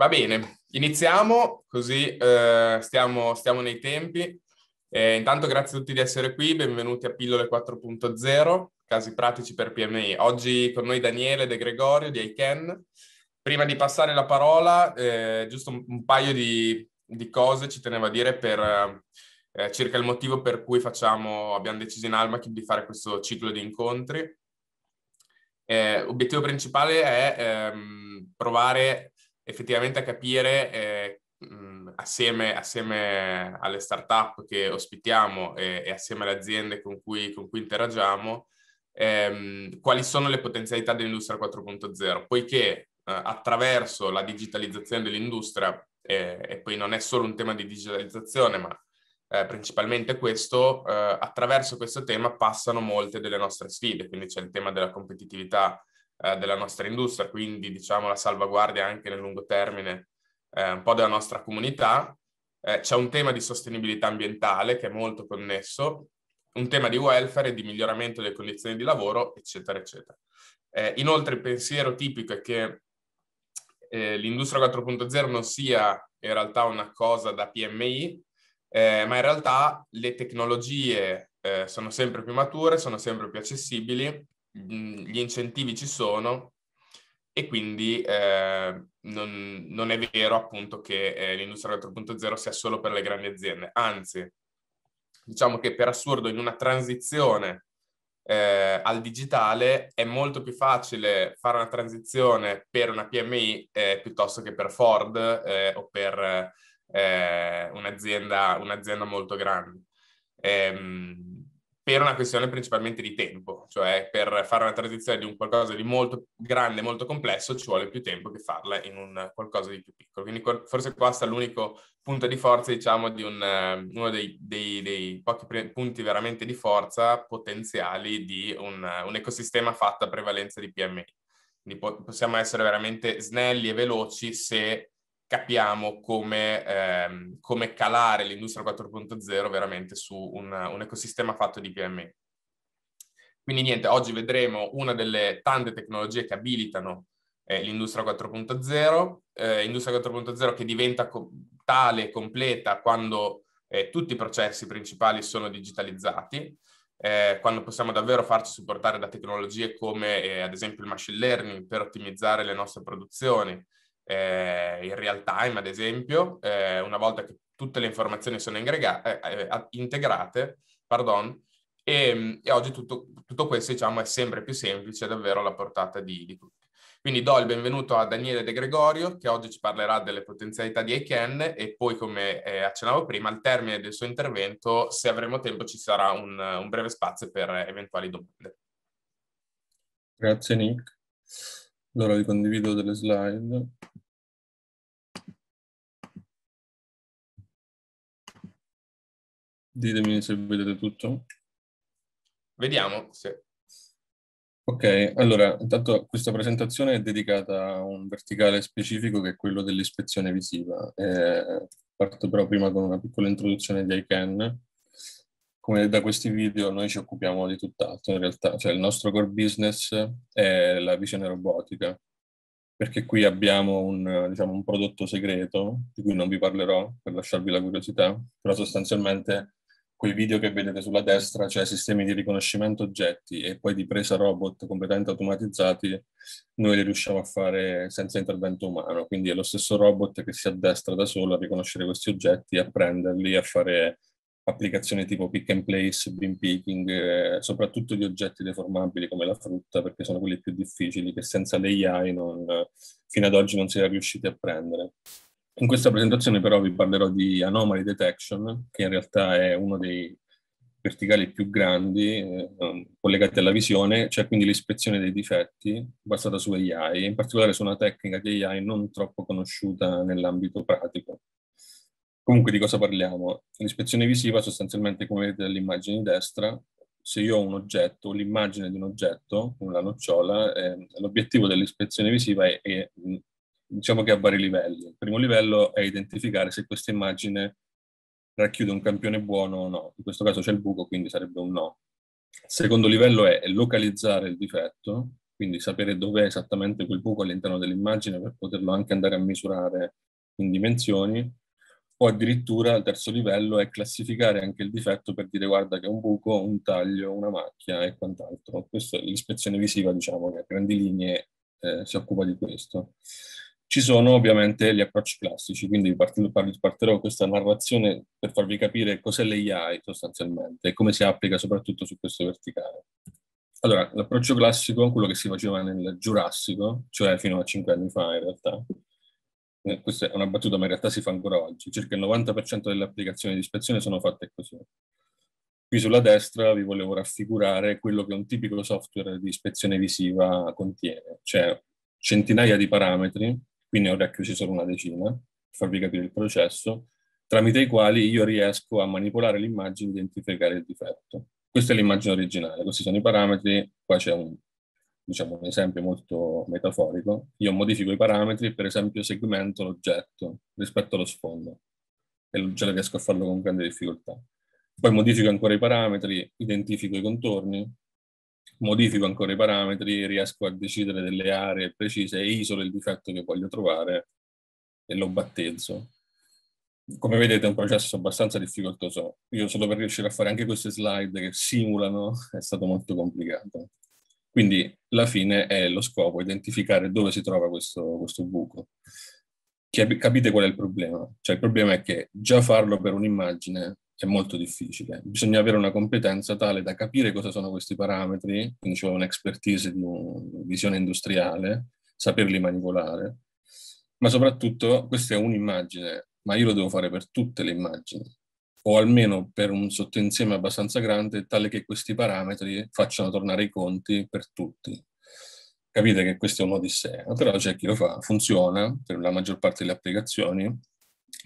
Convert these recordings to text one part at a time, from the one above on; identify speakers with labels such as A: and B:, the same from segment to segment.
A: Va bene, iniziamo così eh, stiamo, stiamo, nei tempi. Eh, intanto grazie a tutti di essere qui, benvenuti a Pillole 4.0, casi pratici per PMI. Oggi con noi Daniele De Gregorio di ICANN. Prima di passare la parola, eh, giusto un, un paio di, di, cose ci tenevo a dire per, eh, circa il motivo per cui facciamo, abbiamo deciso in Almachip di fare questo ciclo di incontri. L'obiettivo eh, principale è ehm, provare effettivamente a capire eh, mm, assieme, assieme, alle start-up che ospitiamo e, e assieme alle aziende con cui, con cui interagiamo ehm, quali sono le potenzialità dell'industria 4.0, poiché eh, attraverso la digitalizzazione dell'industria, eh, e poi non è solo un tema di digitalizzazione, ma eh, principalmente questo, eh, attraverso questo tema passano molte delle nostre sfide, quindi c'è il tema della competitività eh, della nostra industria, quindi diciamo la salvaguardia anche nel lungo termine eh, un po' della nostra comunità. Eh, c'è un tema di sostenibilità ambientale che è molto connesso, un tema di welfare e di miglioramento delle condizioni di lavoro, eccetera, eccetera. Eh, inoltre il pensiero tipico è che eh, l'industria 4.0 non sia in realtà una cosa da PMI, eh, ma in realtà le tecnologie eh, sono sempre più mature, sono sempre più accessibili gli incentivi ci sono e quindi eh, non, non, è vero appunto che eh, l'industria 4.0 sia solo per le grandi aziende, anzi diciamo che per assurdo in una transizione eh, al digitale è molto più facile fare una transizione per una PMI eh, piuttosto che per Ford eh, o per eh, un'azienda, un'azienda, molto grande. Ehm, per una questione principalmente di tempo, cioè per fare una transizione di un qualcosa di molto grande, molto complesso, ci vuole più tempo che farla in un qualcosa di più piccolo. Quindi forse qua sta l'unico punto di forza, diciamo, di un, ehm, uno dei, dei, dei pochi pre- punti veramente di forza potenziali di un, un ecosistema fatto a prevalenza di PMI. Quindi po- possiamo essere veramente snelli e veloci se capiamo come, ehm, come calare l'industria 4.0 veramente su un, un ecosistema fatto di PMI. Quindi niente, oggi vedremo una delle tante tecnologie che abilitano eh, l'industria 4.0, eh, industria 4.0 che diventa co- tale e completa quando eh, tutti i processi principali sono digitalizzati, eh, quando possiamo davvero farci supportare da tecnologie come eh, ad esempio il machine learning per ottimizzare le nostre produzioni, eh, in real time, ad esempio, eh, una volta che tutte le informazioni sono ingrega- eh, eh integrate, pardon, e, mm, e oggi tutto, tutto, questo diciamo, è sempre più semplice, davvero alla portata di, di tutti. Quindi do il benvenuto a Daniele De Gregorio che oggi ci parlerà delle potenzialità di ICANN e poi come eh, accennavo prima al termine del suo intervento se avremo tempo ci sarà un, un breve spazio per eventuali domande.
B: Grazie Nick. Allora vi condivido delle slide.
A: Ditemi se vedete tutto. Vediamo se...
B: Ok, allora, intanto questa presentazione è dedicata a un verticale specifico che è quello dell'ispezione visiva. Eh, parto però prima con una piccola introduzione di ICANN. Come da questi video noi ci occupiamo di tutt'altro in realtà, cioè il nostro core business è la visione robotica, perché qui abbiamo un, diciamo, un prodotto segreto di cui non vi parlerò per lasciarvi la curiosità, però sostanzialmente quei video che vedete sulla destra, cioè sistemi di riconoscimento oggetti e poi di presa robot completamente automatizzati, noi li riusciamo a fare senza intervento umano. Quindi è lo stesso robot che si addestra da solo a riconoscere questi oggetti, a prenderli, a fare applicazioni tipo pick and place, bin picking, eh, soprattutto di oggetti deformabili come la frutta, perché sono quelli più difficili che senza l'AI non, fino ad oggi non si era riusciti a prendere. In questa presentazione però vi parlerò di Anomaly Detection, che in realtà è uno dei verticali più grandi eh, collegati alla visione, cioè quindi l'ispezione dei difetti basata su AI, in particolare su una tecnica di AI non troppo conosciuta nell'ambito pratico. Comunque di cosa parliamo? L'ispezione visiva sostanzialmente, come vedete dall'immagine di destra, se io ho un oggetto, l'immagine di un oggetto, una nocciola, eh, l'obiettivo dell'ispezione visiva è, è diciamo che ha vari livelli. Il primo livello è identificare se questa immagine racchiude un campione buono o no. In questo caso c'è il buco, quindi sarebbe un no. Il secondo livello è localizzare il difetto, quindi sapere dov'è esattamente quel buco all'interno dell'immagine per poterlo anche andare a misurare in dimensioni. O addirittura il terzo livello è classificare anche il difetto per dire guarda che è un buco, un taglio, una macchia e quant'altro. Questa è l'ispezione visiva, diciamo, che a grandi linee eh, si occupa di questo. Ci sono ovviamente gli approcci classici, quindi partirò questa narrazione per farvi capire cos'è l'AI sostanzialmente e come si applica soprattutto su questo verticale. Allora, l'approccio classico, quello che si faceva nel Giurassico, cioè fino a 5 anni fa in realtà, eh, questa è una battuta ma in realtà si fa ancora oggi, circa il 90% delle applicazioni di ispezione sono fatte così. Qui sulla destra vi volevo raffigurare quello che un tipico software di ispezione visiva contiene, cioè centinaia di parametri quindi ne ho racchiusi solo una decina, per farvi capire il processo, tramite i quali io riesco a manipolare l'immagine e identificare il difetto. Questa è l'immagine originale, questi sono i parametri, qua c'è un, diciamo, un esempio molto metaforico. Io modifico i parametri, per esempio segmento l'oggetto rispetto allo sfondo, e già riesco a farlo con grande difficoltà. Poi modifico ancora i parametri, identifico i contorni, modifico ancora i parametri, riesco a decidere delle aree precise e isolo il difetto che voglio trovare e lo battezzo. Come vedete è un processo abbastanza difficoltoso. Io solo per riuscire a fare anche queste slide che simulano è stato molto complicato. Quindi la fine è lo scopo, identificare dove si trova questo, questo buco. Capite qual è il problema? Cioè il problema è che già farlo per un'immagine è cioè, molto difficile. Bisogna avere una competenza tale da capire cosa sono questi parametri, quindi c'è un'expertise di un, visione industriale, saperli manipolare, ma soprattutto questa è un'immagine, ma io lo devo fare per tutte le immagini, o almeno per un sottoinsieme abbastanza grande, tale che questi parametri facciano tornare i conti per tutti. Capite che questo è un'odissea, però c'è chi lo fa, funziona per la maggior parte delle applicazioni.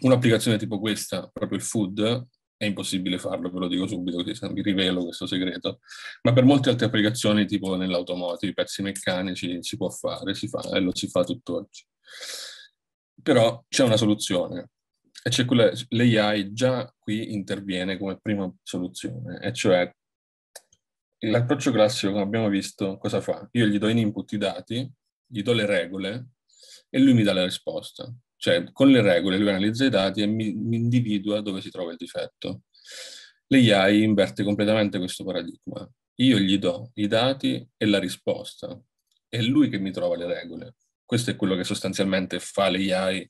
B: Un'applicazione tipo questa, proprio il food, è impossibile farlo, ve lo dico subito, vi rivelo questo segreto, ma per molte altre applicazioni, tipo nell'automotive, pezzi meccanici, si può fare, si fa e lo si fa tutt'oggi. Però c'è una soluzione, e c'è quella, l'AI già qui interviene come prima soluzione, e cioè l'approccio classico, come abbiamo visto, cosa fa? Io gli do in input i dati, gli do le regole e lui mi dà la risposta. Cioè, con le regole lui analizza i dati e mi, mi individua dove si trova il difetto. L'AI inverte completamente questo paradigma. Io gli do i dati e la risposta. È lui che mi trova le regole. Questo è quello che sostanzialmente fa l'AI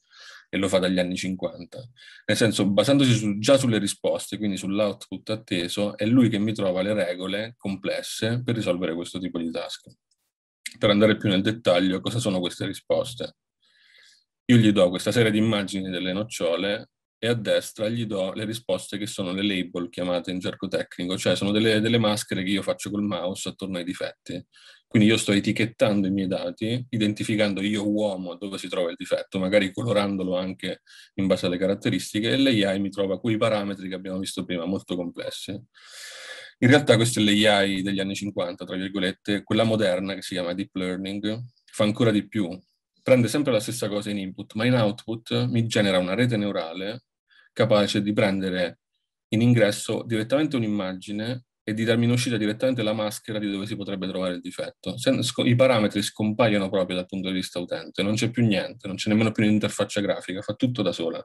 B: e lo fa dagli anni 50. Nel senso, basandosi su, già sulle risposte, quindi sull'output atteso, è lui che mi trova le regole complesse per risolvere questo tipo di task. Per andare più nel dettaglio, cosa sono queste risposte? io gli do questa serie di immagini delle nocciole e a destra gli do le risposte che sono le label chiamate in gergo tecnico, cioè sono delle, delle maschere che io faccio col mouse attorno ai difetti. Quindi io sto etichettando i miei dati, identificando io uomo dove si trova il difetto, magari colorandolo anche in base alle caratteristiche, e l'AI mi trova quei parametri che abbiamo visto prima, molto complessi. In realtà questo è l'AI degli anni 50, tra virgolette, quella moderna che si chiama deep learning, fa ancora di più, prende sempre la stessa cosa in input, ma in output mi genera una rete neurale capace di prendere in ingresso direttamente un'immagine e di darmi in uscita direttamente la maschera di dove si potrebbe trovare il difetto. I parametri scompaiono proprio dal punto di vista utente, non c'è più niente, non c'è nemmeno più un'interfaccia grafica, fa tutto da sola.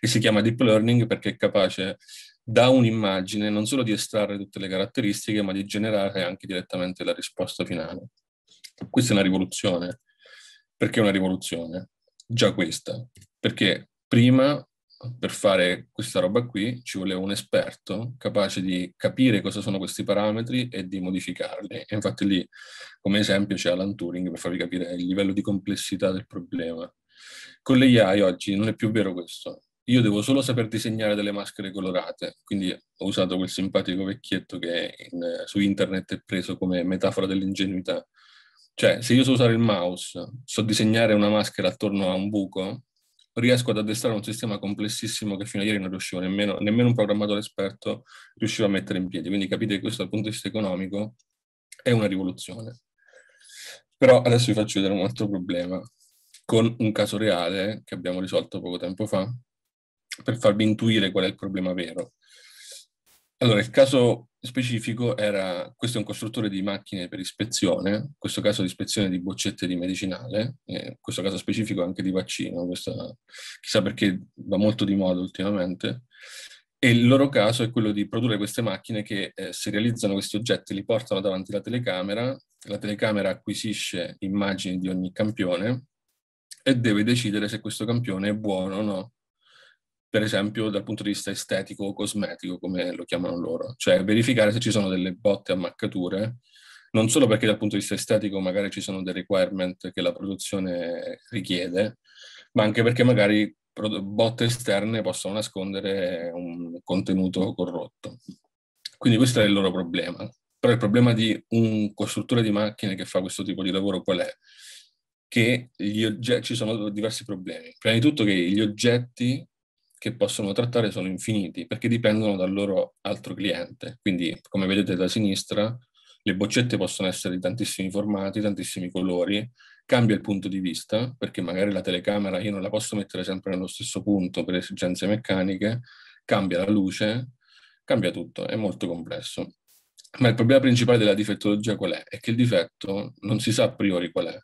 B: E si chiama deep learning perché è capace da un'immagine non solo di estrarre tutte le caratteristiche, ma di generare anche direttamente la risposta finale. Questa è una rivoluzione perché è una rivoluzione? Già questa. Perché prima, per fare questa roba qui, ci voleva un esperto capace di capire cosa sono questi parametri e di modificarli. E infatti lì, come esempio, c'è Alan Turing per farvi capire il livello di complessità del problema. Con le AI oggi non è più vero questo. Io devo solo saper disegnare delle maschere colorate, quindi ho usato quel simpatico vecchietto che in, su internet è preso come metafora dell'ingenuità. Cioè, se io so usare il mouse, so disegnare una maschera attorno a un buco, riesco ad addestrare un sistema complessissimo che fino a ieri non riuscivo nemmeno, nemmeno un programmatore esperto riusciva a mettere in piedi. Quindi capite che questo dal punto di vista economico è una rivoluzione. Però adesso vi faccio vedere un altro problema con un caso reale che abbiamo risolto poco tempo fa per farvi intuire qual è il problema vero. Allora, il caso specifico era, questo è un costruttore di macchine per ispezione, in questo caso di ispezione di boccette di medicinale, in questo caso specifico anche di vaccino, questa, chissà perché va molto di moda ultimamente, e il loro caso è quello di produrre queste macchine che eh, realizzano questi oggetti, li portano davanti alla telecamera, la telecamera acquisisce immagini di ogni campione e deve decidere se questo campione è buono o no per esempio dal punto di vista estetico o cosmetico, come lo chiamano loro, cioè verificare se ci sono delle botte ammaccature, non solo perché dal punto di vista estetico magari ci sono dei requirement che la produzione richiede, ma anche perché magari botte esterne possono nascondere un contenuto corrotto. Quindi questo è il loro problema. Però il problema di un costruttore di macchine che fa questo tipo di lavoro qual è? Che oggetti, ci sono diversi problemi. Prima di tutto che gli oggetti che possono trattare sono infiniti perché dipendono dal loro altro cliente. Quindi, come vedete da sinistra, le boccette possono essere di tantissimi formati, tantissimi colori, cambia il punto di vista perché magari la telecamera io non la posso mettere sempre nello stesso punto per esigenze meccaniche, cambia la luce, cambia tutto, è molto complesso. Ma il problema principale della difettologia qual è? È che il difetto non si sa a priori qual è.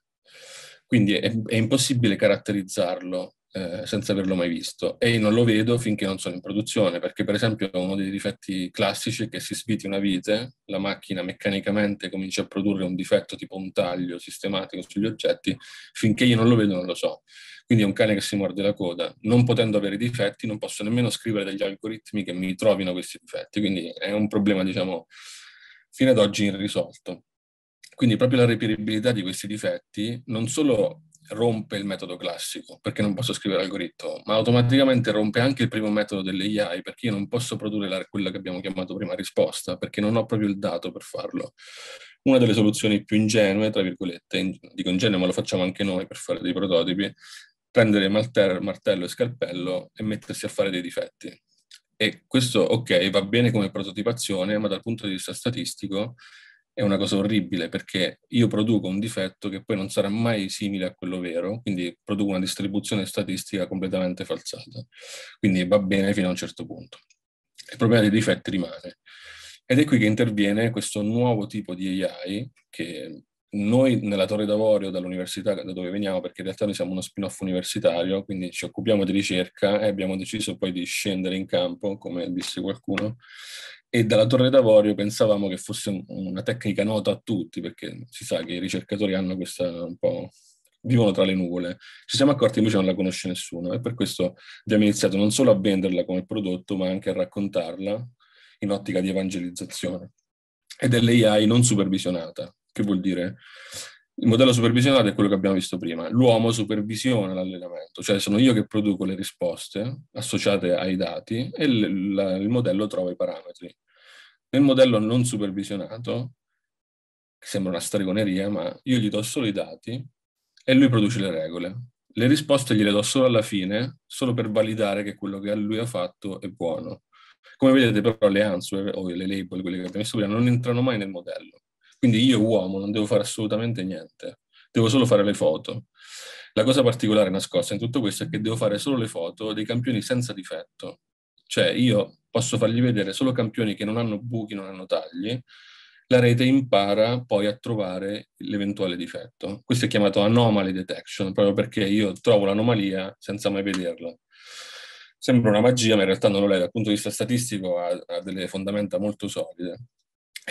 B: Quindi è, è impossibile caratterizzarlo eh, senza averlo mai visto e io non lo vedo finché non sono in produzione perché per esempio uno dei difetti classici è che si sviti una vite, la macchina meccanicamente comincia a produrre un difetto tipo un taglio sistematico sugli oggetti, finché io non lo vedo non lo so. Quindi è un cane che si morde la coda, non potendo avere difetti non posso nemmeno scrivere degli algoritmi che mi trovino questi difetti, quindi è un problema diciamo fino ad oggi irrisolto. Quindi proprio la reperibilità di questi difetti non solo rompe il metodo classico, perché non posso scrivere algoritmo, ma automaticamente rompe anche il primo metodo delle AI, perché io non posso produrre la, quella che abbiamo chiamato prima risposta, perché non ho proprio il dato per farlo. Una delle soluzioni più ingenue, tra virgolette, in, dico ingenue, ma lo facciamo anche noi per fare dei prototipi, prendere malter, martello e scalpello e mettersi a fare dei difetti. E questo, ok, va bene come prototipazione, ma dal punto di vista statistico è una cosa orribile perché io produco un difetto che poi non sarà mai simile a quello vero, quindi produco una distribuzione statistica completamente falsata. Quindi va bene fino a un certo punto. Il problema dei difetti rimane. Ed è qui che interviene questo nuovo tipo di AI che noi nella Torre d'Avorio, dall'università da dove veniamo, perché in realtà noi siamo uno spin-off universitario, quindi ci occupiamo di ricerca e abbiamo deciso poi di scendere in campo, come disse qualcuno, e dalla Torre d'Avorio pensavamo che fosse un, una tecnica nota a tutti, perché si sa che i ricercatori hanno questa un po' vivono tra le nuvole. Ci siamo accorti invece non la conosce nessuno e per questo abbiamo iniziato non solo a venderla come prodotto, ma anche a raccontarla in ottica di evangelizzazione. Ed è l'AI non supervisionata, che vuol dire il modello supervisionato è quello che abbiamo visto prima. L'uomo supervisiona l'allenamento, cioè sono io che produco le risposte associate ai dati e il, modello trova i parametri. Nel modello non supervisionato, che sembra una stregoneria, ma io gli do solo i dati e lui produce le regole. Le risposte gliele do solo alla fine, solo per validare che quello che lui ha fatto è buono. Come vedete però le answer o le label, quelle che abbiamo visto prima, non entrano mai nel modello quindi io uomo non devo fare assolutamente niente, devo solo fare le foto. La cosa particolare nascosta in tutto questo è che devo fare solo le foto dei campioni senza difetto. Cioè io posso fargli vedere solo campioni che non hanno buchi, non hanno tagli, la rete impara poi a trovare l'eventuale difetto. Questo è chiamato anomaly detection, proprio perché io trovo l'anomalia senza mai vederla. Sembra una magia, ma in realtà non lo è. Dal punto di vista statistico ha, ha delle fondamenta molto solide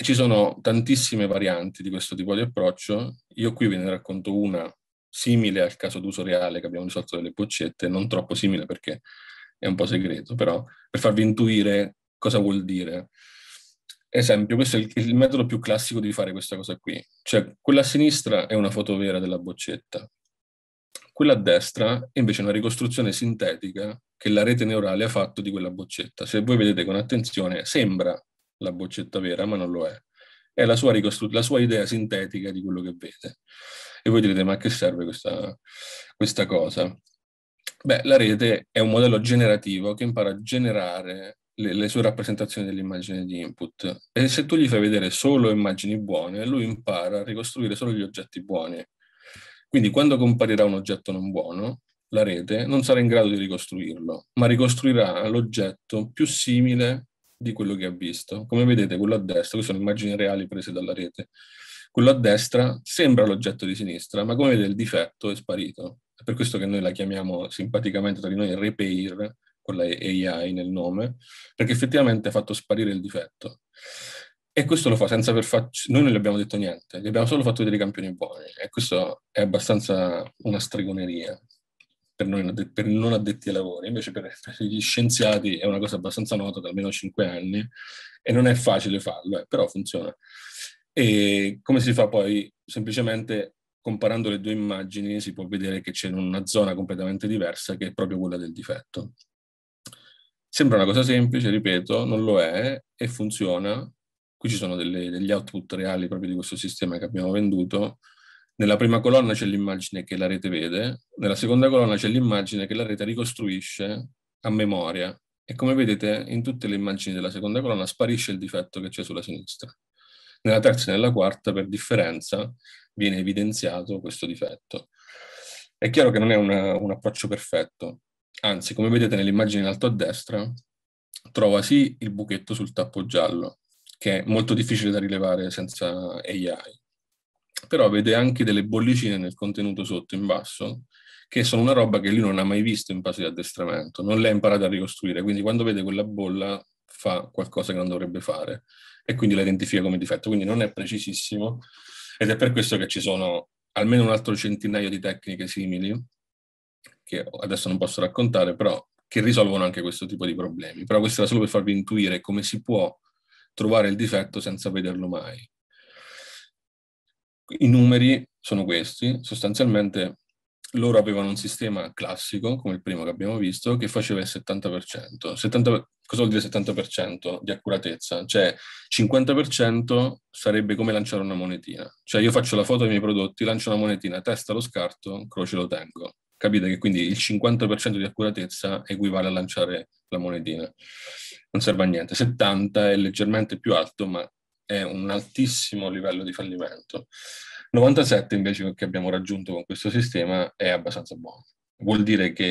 B: ci sono tantissime varianti di questo tipo di approccio. Io qui ve ne racconto una simile al caso d'uso reale che abbiamo risolto delle boccette, non troppo simile perché è un po' segreto, però per farvi intuire cosa vuol dire. Esempio, questo è il, il metodo più classico di fare questa cosa qui. Cioè, quella a sinistra è una foto vera della boccetta, quella a destra è invece una ricostruzione sintetica che la rete neurale ha fatto di quella boccetta. Se voi vedete con attenzione, sembra la boccetta vera, ma non lo è. È la sua, ricostru- la sua idea sintetica di quello che vede. E voi direte, ma a che serve questa, questa cosa? Beh, la rete è un modello generativo che impara a generare le, le, sue rappresentazioni dell'immagine di input. E se tu gli fai vedere solo immagini buone, lui impara a ricostruire solo gli oggetti buoni. Quindi quando comparirà un oggetto non buono, la rete non sarà in grado di ricostruirlo, ma ricostruirà l'oggetto più simile di quello che ha visto. Come vedete, quello a destra, queste sono immagini reali prese dalla rete, quello a destra sembra l'oggetto di sinistra, ma come vedete il difetto è sparito. È per questo che noi la chiamiamo simpaticamente tra di noi repair, con la AI nel nome, perché effettivamente ha fatto sparire il difetto. E questo lo fa senza aver fatto... Noi non gli abbiamo detto niente, gli abbiamo solo fatto vedere i campioni buoni. E questo è abbastanza una stregoneria, per, noi, per non addetti ai lavori, invece per, per, gli scienziati è una cosa abbastanza nota da almeno 5 anni e non è facile farlo, eh, però funziona. E come si fa poi? Semplicemente comparando le due immagini si può vedere che c'è una zona completamente diversa che è proprio quella del difetto. Sembra una cosa semplice, ripeto, non lo è e funziona. Qui ci sono delle, degli output reali proprio di questo sistema che abbiamo venduto nella prima colonna c'è l'immagine che la rete vede, nella seconda colonna c'è l'immagine che la rete ricostruisce a memoria e come vedete in tutte le immagini della seconda colonna sparisce il difetto che c'è sulla sinistra. Nella terza e nella quarta, per differenza, viene evidenziato questo difetto. È chiaro che non è una, un approccio perfetto, anzi, come vedete nell'immagine in alto a destra, trova sì il buchetto sul tappo giallo, che è molto difficile da rilevare senza AI, però vede anche delle bollicine nel contenuto sotto in basso, che sono una roba che lui non ha mai visto in fase di addestramento, non l'ha imparata a ricostruire, quindi quando vede quella bolla fa qualcosa che non dovrebbe fare e quindi la identifica come difetto, quindi non è precisissimo ed è per questo che ci sono almeno un altro centinaio di tecniche simili, che adesso non posso raccontare, però che risolvono anche questo tipo di problemi. Però questo era solo per farvi intuire come si può trovare il difetto senza vederlo mai. I numeri sono questi, sostanzialmente loro avevano un sistema classico, come il primo che abbiamo visto, che faceva il 70%. 70 cosa vuol dire 70% di accuratezza? Cioè 50% sarebbe come lanciare una monetina. Cioè io faccio la foto dei miei prodotti, lancio una monetina, testa lo scarto, croce lo tengo. Capite che quindi il 50% di accuratezza equivale a lanciare la monetina. Non serve a niente. 70 è leggermente più alto, ma è un altissimo livello di fallimento. 97 invece che abbiamo raggiunto con questo sistema è abbastanza buono. Vuol dire che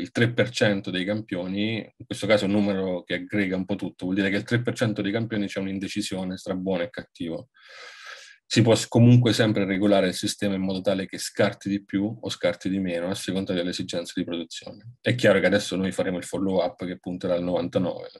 B: il 3% dei campioni, in questo caso è un numero che aggrega un po' tutto, vuol dire che il 3% dei campioni c'è un'indecisione tra buono e cattivo. Si può comunque sempre regolare il sistema in modo tale che scarti di più o scarti di meno a seconda delle esigenze di produzione. È chiaro che adesso noi faremo il follow up che punterà al 99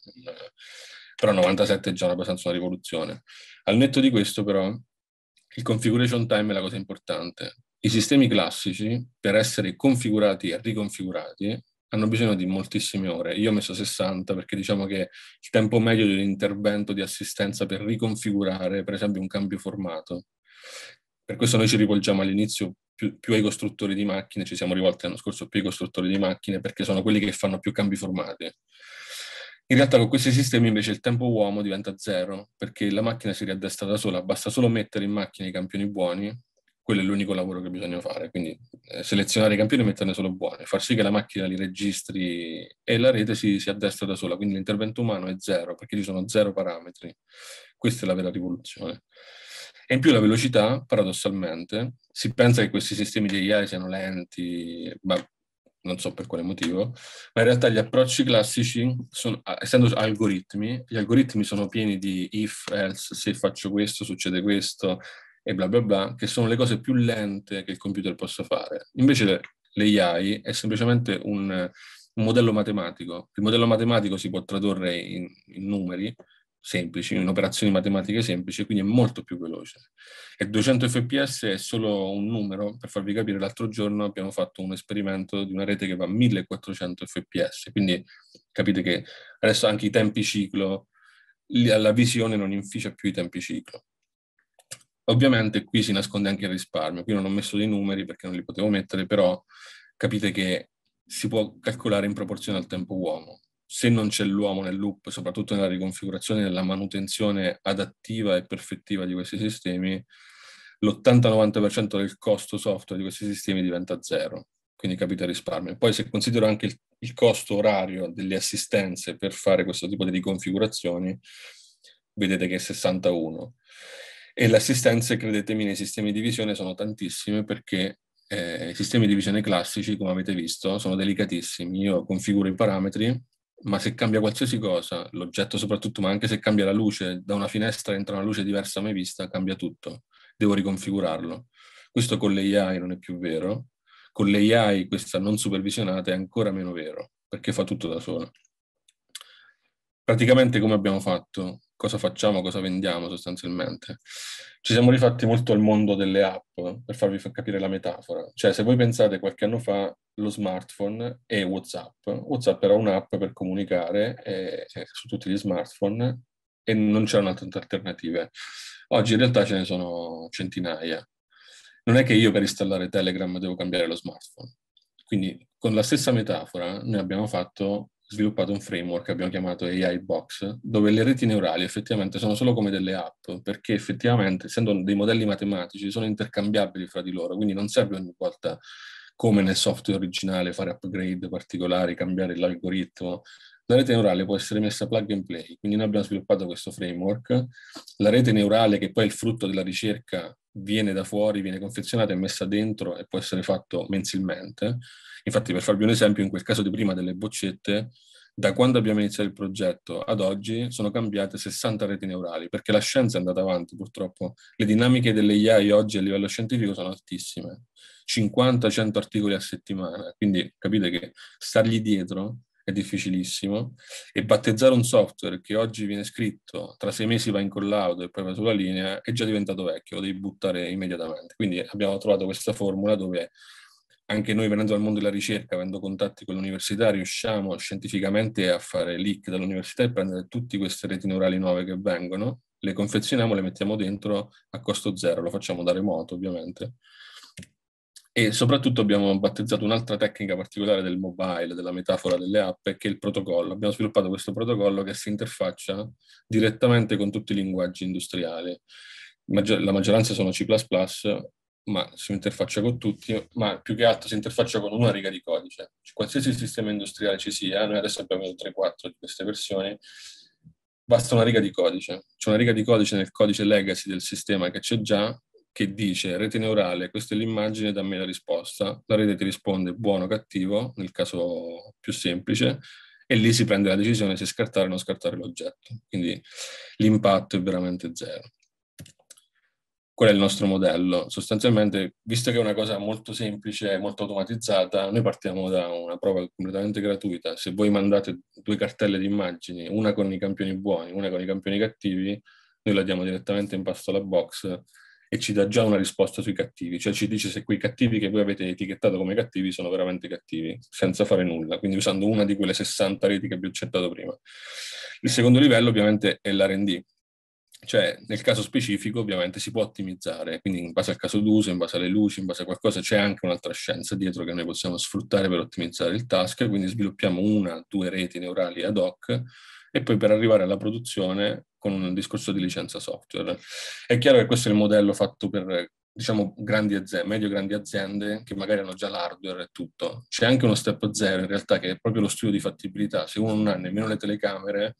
B: però 97 è già abbastanza una rivoluzione. Al netto di questo però, il configuration time è la cosa importante. I sistemi classici, per essere configurati e riconfigurati, hanno bisogno di moltissime ore. Io ho messo 60 perché diciamo che il tempo medio di un intervento di assistenza per riconfigurare, per esempio, un cambio formato. Per questo noi ci rivolgiamo all'inizio più, più ai costruttori di macchine, ci siamo rivolti l'anno scorso più ai costruttori di macchine perché sono quelli che fanno più cambi formati. In realtà con questi sistemi invece il tempo uomo diventa zero, perché la macchina si riaddestra da sola, basta solo mettere in macchina i campioni buoni, quello è l'unico lavoro che bisogna fare, quindi eh, selezionare i campioni e metterne solo buoni, far sì che la macchina li registri e la rete si, si addestra da sola, quindi l'intervento umano è zero, perché ci sono zero parametri. Questa è la vera rivoluzione. E in più la velocità, paradossalmente, si pensa che questi sistemi di AI siano lenti, ma non so per quale motivo, ma in realtà gli approcci classici, sono, essendo algoritmi, gli algoritmi sono pieni di if, else, se faccio questo succede questo e bla bla bla, che sono le cose più lente che il computer possa fare. Invece l'AI è semplicemente un, un modello matematico. Il modello matematico si può tradurre in, in numeri, semplici, in operazioni matematiche semplici, quindi è molto più veloce. E 200 fps è solo un numero, per farvi capire, l'altro giorno abbiamo fatto un esperimento di una rete che va a 1400 fps, quindi capite che adesso anche i tempi ciclo, la visione non inficia più i tempi ciclo. Ovviamente qui si nasconde anche il risparmio, qui non ho messo dei numeri perché non li potevo mettere, però capite che si può calcolare in proporzione al tempo uomo se non c'è l'uomo nel loop, soprattutto nella riconfigurazione e nella manutenzione adattiva e perfettiva di questi sistemi, l'80-90% del costo software di questi sistemi diventa zero, quindi capite il risparmio. Poi se considero anche il, il costo orario delle assistenze per fare questo tipo di riconfigurazioni, vedete che è 61. E le assistenze, credetemi, nei sistemi di visione sono tantissime perché eh, i sistemi di visione classici, come avete visto, sono delicatissimi. Io configuro i parametri, ma se cambia qualsiasi cosa, l'oggetto soprattutto, ma anche se cambia la luce, da una finestra entra una luce diversa mai vista, cambia tutto, devo riconfigurarlo. Questo con le AI non è più vero, con le AI questa non supervisionata è ancora meno vero, perché fa tutto da sola. Praticamente come abbiamo fatto? cosa facciamo, cosa vendiamo sostanzialmente. Ci siamo rifatti molto al mondo delle app, per farvi capire la metafora. Cioè, se voi pensate qualche anno fa, lo smartphone e WhatsApp. WhatsApp era un'app per comunicare eh, su tutti gli smartphone e non c'erano altre alternative. Oggi in realtà ce ne sono centinaia. Non è che io per installare Telegram devo cambiare lo smartphone. Quindi con la stessa metafora noi abbiamo fatto sviluppato un framework che abbiamo chiamato AI Box, dove le reti neurali effettivamente sono solo come delle app, perché effettivamente, essendo dei modelli matematici, sono intercambiabili fra di loro, quindi non serve ogni volta come nel software originale fare upgrade particolari, cambiare l'algoritmo. La rete neurale può essere messa plug and play, quindi noi abbiamo sviluppato questo framework. La rete neurale, che poi è il frutto della ricerca viene da fuori, viene confezionata e messa dentro e può essere fatto mensilmente. Infatti, per farvi un esempio, in quel caso di prima delle boccette, da quando abbiamo iniziato il progetto ad oggi sono cambiate 60 reti neurali, perché la scienza è andata avanti purtroppo. Le dinamiche delle AI oggi a livello scientifico sono altissime, 50-100 articoli a settimana, quindi capite che stargli dietro è difficilissimo, e battezzare un software che oggi viene scritto, tra sei mesi va in collaudo e poi va sulla linea, è già diventato vecchio, lo devi buttare immediatamente. Quindi abbiamo trovato questa formula dove anche noi venendo dal mondo della ricerca, avendo contatti con l'università, riusciamo scientificamente a fare leak dall'università e prendere tutte queste reti neurali nuove che vengono, le confezioniamo, le mettiamo dentro a costo zero, lo facciamo da remoto ovviamente, e soprattutto abbiamo battezzato un'altra tecnica particolare del mobile, della metafora delle app, che è il protocollo. Abbiamo sviluppato questo protocollo che si interfaccia direttamente con tutti i linguaggi industriali. La maggioranza sono C++, ma si interfaccia con tutti, ma più che altro si interfaccia con una riga di codice. Qualsiasi sistema industriale ci sia, noi adesso abbiamo 3-4 di queste versioni, basta una riga di codice. C'è una riga di codice nel codice legacy del sistema che c'è già, che dice rete neurale, questa è l'immagine, dammi la risposta, la rete ti risponde buono o cattivo, nel caso più semplice, e lì si prende la decisione se scartare o non scartare l'oggetto. Quindi l'impatto è veramente zero. Qual è il nostro modello? Sostanzialmente, visto che è una cosa molto semplice, molto automatizzata, noi partiamo da una prova completamente gratuita. Se voi mandate due cartelle di immagini, una con i campioni buoni, una con i campioni cattivi, noi la diamo direttamente in pasto alla box e ci dà già una risposta sui cattivi, cioè ci dice se quei cattivi che voi avete etichettato come cattivi sono veramente cattivi, senza fare nulla, quindi usando una di quelle 60 reti che vi ho accettato prima. Il secondo livello ovviamente è l'R&D, cioè nel caso specifico ovviamente si può ottimizzare, quindi in base al caso d'uso, in base alle luci, in base a qualcosa, c'è anche un'altra scienza dietro che noi possiamo sfruttare per ottimizzare il task, quindi sviluppiamo una, due reti neurali ad hoc e poi per arrivare alla produzione con un discorso di licenza software. È chiaro che questo è il modello fatto per diciamo grandi aziende, medio-grandi aziende che magari hanno già l'hardware e tutto. C'è anche uno step zero in realtà che è proprio lo studio di fattibilità. Se uno non ha nemmeno le telecamere,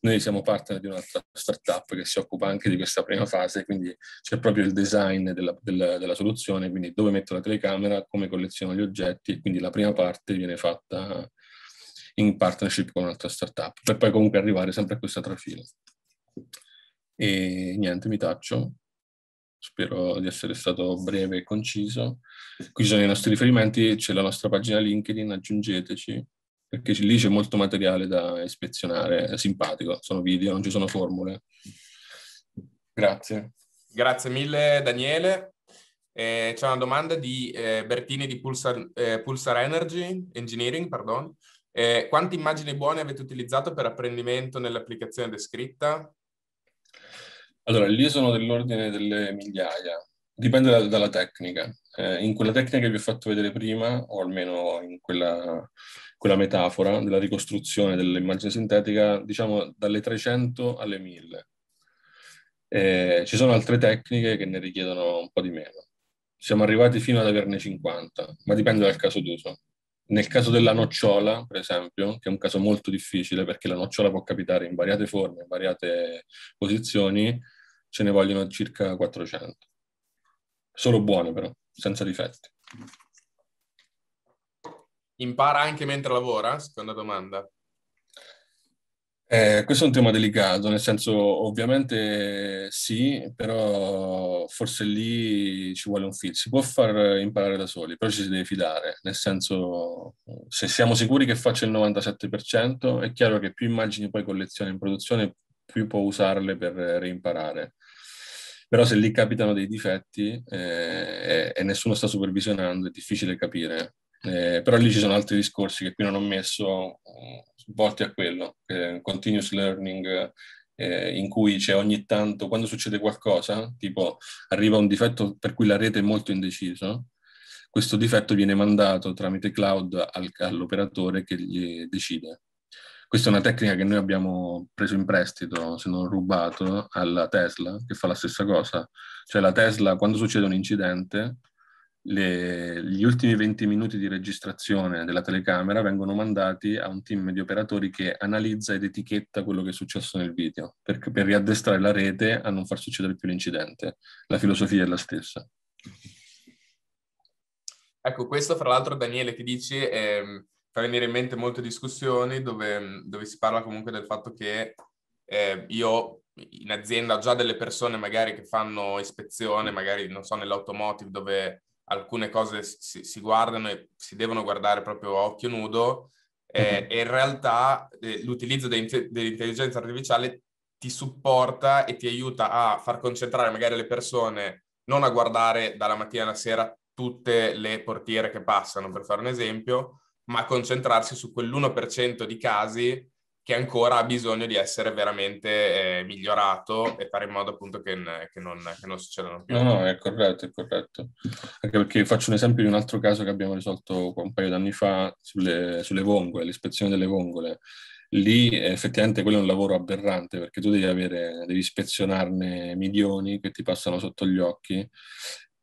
B: noi siamo partner di un'altra startup che si occupa anche di questa prima fase, quindi c'è proprio il design della, della, della soluzione, quindi dove metto la telecamera, come colleziono gli oggetti quindi la prima parte viene fatta in partnership con un'altra startup, per poi comunque arrivare sempre a questa trafila. E niente, mi taccio. Spero di essere stato breve e conciso. Qui ci sono i nostri riferimenti, c'è la nostra pagina LinkedIn, aggiungeteci, perché lì c'è molto materiale da ispezionare, è simpatico, sono video, non ci sono formule. Grazie.
A: Grazie mille Daniele. Eh, c'è una domanda di eh, Bertini di Pulsar, eh, Pulsar Energy Engineering. Pardon. Eh, quante immagini buone avete utilizzato per apprendimento nell'applicazione descritta? Allora, lì sono dell'ordine delle migliaia,
B: dipende da, dalla tecnica. Eh, in quella tecnica che vi ho fatto vedere prima, o almeno in quella, quella metafora della ricostruzione dell'immagine sintetica, diciamo dalle 300 alle 1000. Eh, ci sono altre tecniche che ne richiedono un po' di meno. Siamo arrivati fino ad averne 50, ma dipende dal caso d'uso. Nel caso della nocciola, per esempio, che è un caso molto difficile perché la nocciola può capitare in variate forme, in variate posizioni, ce ne vogliono circa 400. Solo buone però, senza difetti.
A: Impara anche mentre lavora? Seconda domanda.
B: Eh, questo è un tema delicato, nel senso ovviamente sì, però forse lì ci vuole un fil. Si può far imparare da soli, però ci si deve fidare, nel senso se siamo sicuri che faccia il 97%, è chiaro che più immagini poi colleziona in produzione, più può usarle per reimparare. Però se lì capitano dei difetti eh, e nessuno sta supervisionando, è difficile capire eh, però lì ci sono altri discorsi che qui non ho messo, eh, volti a quello, eh, continuous learning, eh, in cui c'è ogni tanto, quando succede qualcosa, tipo arriva un difetto per cui la rete è molto indecisa, questo difetto viene mandato tramite cloud al, all'operatore che gli decide. Questa è una tecnica che noi abbiamo preso in prestito, se non rubato, alla Tesla, che fa la stessa cosa. Cioè la Tesla, quando succede un incidente, le, gli ultimi 20 minuti di registrazione della telecamera vengono mandati a un team di operatori che analizza ed etichetta quello che è successo nel video per, per riaddestrare la rete a non far succedere più l'incidente. La filosofia è la stessa.
A: Ecco, questo fra l'altro Daniele che dici eh, fa venire in mente molte discussioni dove, dove si parla comunque del fatto che eh, io in azienda ho già delle persone magari che fanno ispezione, magari non so, nell'automotive dove alcune cose si, si guardano e si devono guardare proprio a occhio nudo eh, mm-hmm. e in realtà eh, l'utilizzo de- dell'intelligenza artificiale ti supporta e ti aiuta a far concentrare magari le persone non a guardare dalla mattina alla sera tutte le portiere che passano, per fare un esempio, ma a concentrarsi su quell'1% di casi che ancora ha bisogno di essere veramente eh, migliorato e fare in modo appunto che, che, non, che, non, succedano più. No, no, è corretto, è corretto.
B: Anche perché faccio un esempio di un altro caso che abbiamo risolto un paio di anni fa sulle, sulle vongole, l'ispezione delle vongole. Lì effettivamente quello è un lavoro aberrante perché tu devi, avere, devi ispezionarne milioni che ti passano sotto gli occhi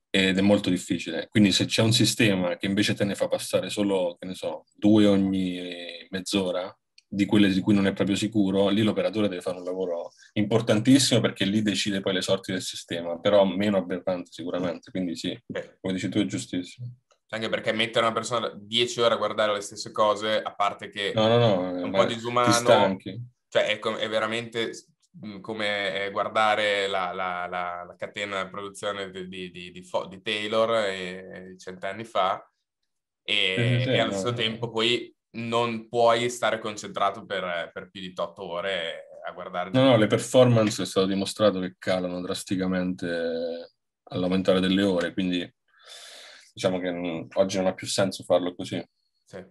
B: ed è molto difficile. Quindi se c'è un sistema che invece te ne fa passare solo, che ne so, due ogni mezz'ora, di quelle di cui non è proprio sicuro, lì l'operatore deve fare un lavoro importantissimo perché lì decide poi le sorti del sistema, però meno avvertente sicuramente, quindi sì, come dici tu è giustissimo.
A: Anche perché mettere una persona 10 ore a guardare le stesse cose, a parte che no, no, no, è un po' disumano, cioè è, com- è veramente come eh, guardare la, la, la, la catena di produzione di, di, di, di Taylor eh, cent'anni fa e, eh, e allo stesso tempo poi non puoi stare concentrato per, per più di 8 ore a guardare. No, no, le
B: performance è stato dimostrato che calano drasticamente all'aumentare delle ore, quindi diciamo che oggi non ha più senso farlo così.
A: Sì.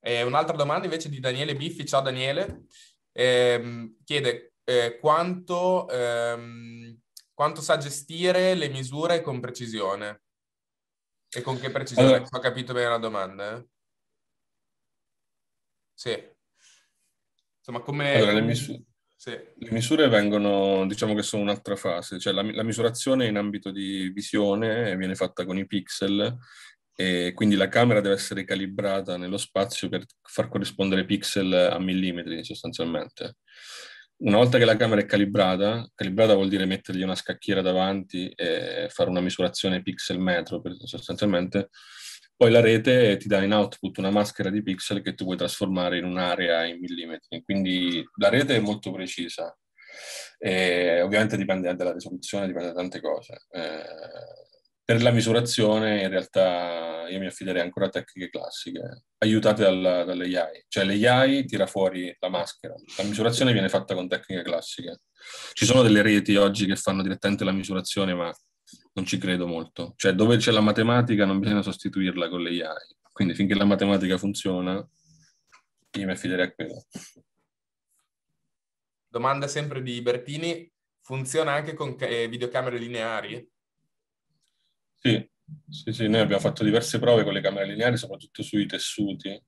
A: E un'altra domanda invece di Daniele Biffi, ciao Daniele, ehm, chiede eh, quanto, ehm, quanto sa gestire le misure con precisione? E con che precisione? Allora, ho capito bene la domanda. Eh? Sì. Insomma, come... Allora, le, misure, sì. le misure
B: vengono, diciamo che sono un'altra fase, cioè la, la misurazione in ambito di visione viene fatta con i pixel e quindi la camera deve essere calibrata nello spazio per far corrispondere pixel a millimetri sostanzialmente. Una volta che la camera è calibrata, calibrata vuol dire mettergli una scacchiera davanti e fare una misurazione pixel metro per, sostanzialmente, poi la rete ti dà in output una maschera di pixel che tu puoi trasformare in un'area in millimetri, quindi la rete è molto precisa. E ovviamente dipende dalla risoluzione, dipende da tante cose. Eh, per la misurazione in realtà io mi affiderei ancora a tecniche classiche, aiutate dalla, dall'AI. Cioè l'AI tira fuori la maschera, la misurazione viene fatta con tecniche classiche. Ci sono delle reti oggi che fanno direttamente la misurazione, ma non ci credo molto. Cioè, dove c'è la matematica non bisogna sostituirla con le AI. Quindi finché la matematica funziona, io mi affiderei a quello.
A: Domanda sempre di Bertini, funziona anche con eh, videocamere lineari?
B: Sì, sì, sì, noi abbiamo fatto diverse prove con le camere lineari, soprattutto sui tessuti,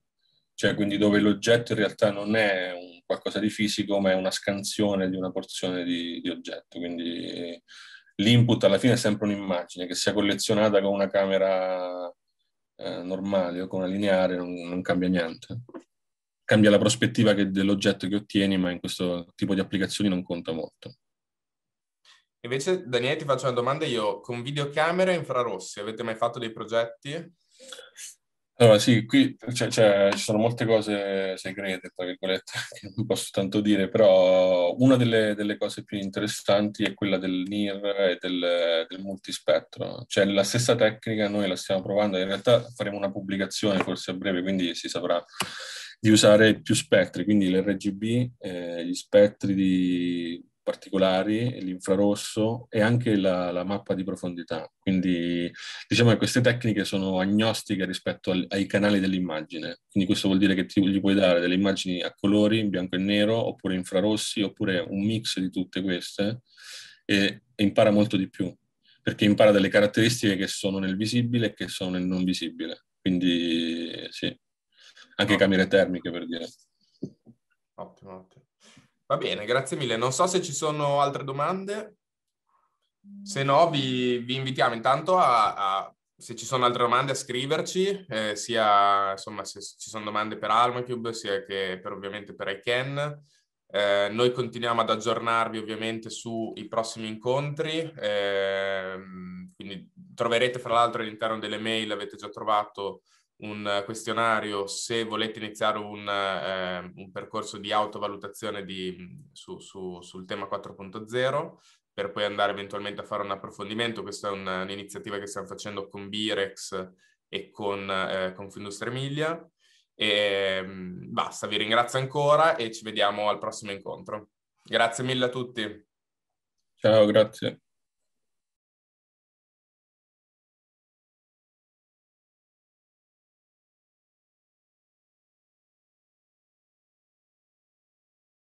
B: cioè quindi dove l'oggetto in realtà non è qualcosa di fisico, ma è una scansione di una porzione di, di oggetto, quindi l'input alla fine è sempre un'immagine, che sia collezionata con una camera eh, normale o con una lineare, non, non, cambia niente. Cambia la prospettiva che, dell'oggetto che ottieni, ma in questo tipo di applicazioni non conta molto.
A: Invece, Daniele, ti faccio una domanda io. Con videocamera e infrarossi avete mai fatto dei progetti?
B: Allora, sì, qui cioè, cioè, ci sono molte cose segrete, tra virgolette, che non posso tanto dire, però una delle, delle cose più interessanti è quella del NIR e del, del, multispettro. Cioè, la stessa tecnica noi la stiamo provando, in realtà faremo una pubblicazione forse a breve, quindi si saprà di usare più spettri, quindi l'RGB, eh, gli spettri di particolari, l'infrarosso e anche la, la, mappa di profondità. Quindi diciamo che queste tecniche sono agnostiche rispetto al, ai canali dell'immagine. Quindi questo vuol dire che ti, gli puoi dare delle immagini a colori, in bianco e nero, oppure infrarossi, oppure un mix di tutte queste e, e impara molto di più perché impara delle caratteristiche che sono nel visibile e che sono nel non visibile. Quindi sì, anche camere termiche per dire.
A: Ottimo, ottimo. Va bene, grazie mille. Non so se ci sono altre domande. Se no, vi, vi invitiamo intanto a, a, se ci sono altre domande, a scriverci, eh, sia insomma, se ci sono domande per AlmaCube, sia che per, ovviamente per ICANN. Eh, noi continuiamo ad aggiornarvi ovviamente sui prossimi incontri, eh, quindi troverete fra l'altro all'interno delle mail, avete già trovato un eh, questionario se volete iniziare un, eh, un percorso di autovalutazione di, su, su, sul tema 4.0 per poi andare eventualmente a fare un approfondimento. Questa è un, un'iniziativa che stiamo facendo con Birex e con eh, Confindustria Emilia. E, ehm, basta, vi ringrazio ancora e ci vediamo al prossimo incontro. Grazie mille a tutti. Ciao, grazie.